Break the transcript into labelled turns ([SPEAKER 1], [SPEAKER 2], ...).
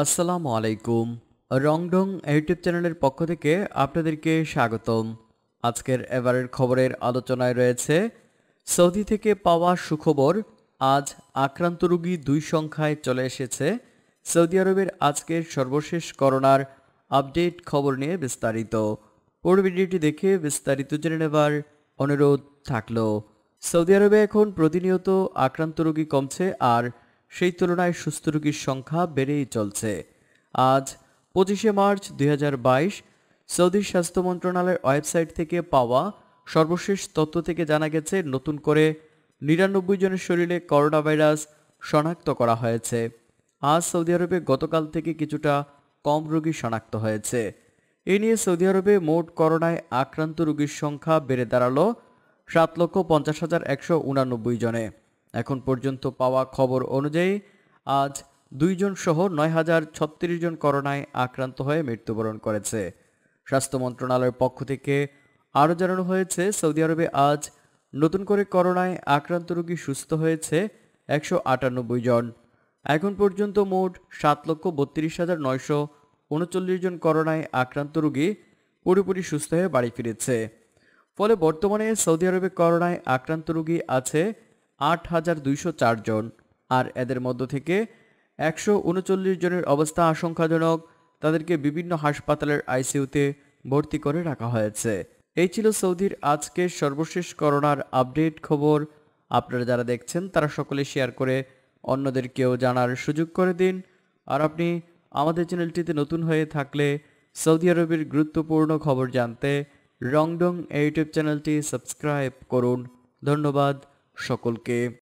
[SPEAKER 1] আসসালামু আলাইকুম রংডং ইউটিউব চ্যানেলের পক্ষ থেকে আপনাদেরকে স্বাগতম আজকের এবারের খবরের আলোচনায় রয়েছে সৌদি থেকে পাওয়া সুখবর আজ আক্রান্ত রোগী দুই সংখ্যায় চলে এসেছে সৌদি আরবের আজকের সর্বশেষ করোনার আপডেট খবর নিয়ে বিস্তারিত পুরো ভিডিওটি দেখে বিস্তারিত জেনে নেবার অনুরোধ থাকল সৌদি আরবে এখন প্রতিনিয়ত আক্রান্ত রোগী কমছে আর সেই তুলনায় সুস্থ রোগীর সংখ্যা বেড়েই চলছে আজ পঁচিশে মার্চ দুই সৌদি স্বাস্থ্য মন্ত্রণালয়ের ওয়েবসাইট থেকে পাওয়া সর্বশেষ তথ্য থেকে জানা গেছে নতুন করে নিরানব্বই জনের শরীরে করোনা ভাইরাস শনাক্ত করা হয়েছে আজ সৌদি আরবে গতকাল থেকে কিছুটা কম রোগী শনাক্ত হয়েছে এ নিয়ে সৌদি আরবে মোট করোনায় আক্রান্ত রোগীর সংখ্যা বেড়ে দাঁড়ালো সাত লক্ষ পঞ্চাশ হাজার একশো উনানব্বই জনে এখন পর্যন্ত পাওয়া খবর অনুযায়ী আজ দুইজন সহ নয় হাজার ছত্রিশ জন করোনায় আক্রান্ত হয়ে মৃত্যুবরণ করেছে স্বাস্থ্য মন্ত্রণালয়ের পক্ষ থেকে আরও জানানো হয়েছে সৌদি আরবে আজ নতুন করে করোনায় আক্রান্ত রোগী সুস্থ হয়েছে একশো আটানব্বই জন এখন পর্যন্ত মোট সাত লক্ষ বত্রিশ হাজার নয়শো উনচল্লিশ জন করোনায় আক্রান্ত রোগী পুরোপুরি সুস্থ হয়ে বাড়ি ফিরেছে ফলে বর্তমানে সৌদি আরবে করোনায় আক্রান্ত রোগী আছে আট হাজার দুইশো জন আর এদের মধ্য থেকে একশো উনচল্লিশ জনের অবস্থা আশঙ্কাজনক তাদেরকে বিভিন্ন হাসপাতালের আইসিইউতে ভর্তি করে রাখা হয়েছে এই ছিল সৌদির আজকের সর্বশেষ করোনার আপডেট খবর আপনারা যারা দেখছেন তারা সকলে শেয়ার করে অন্যদেরকেও জানার সুযোগ করে দিন আর আপনি আমাদের চ্যানেলটিতে নতুন হয়ে থাকলে সৌদি আরবের গুরুত্বপূর্ণ খবর জানতে রংডং ইউটিউব চ্যানেলটি সাবস্ক্রাইব করুন ধন্যবাদ সকলকে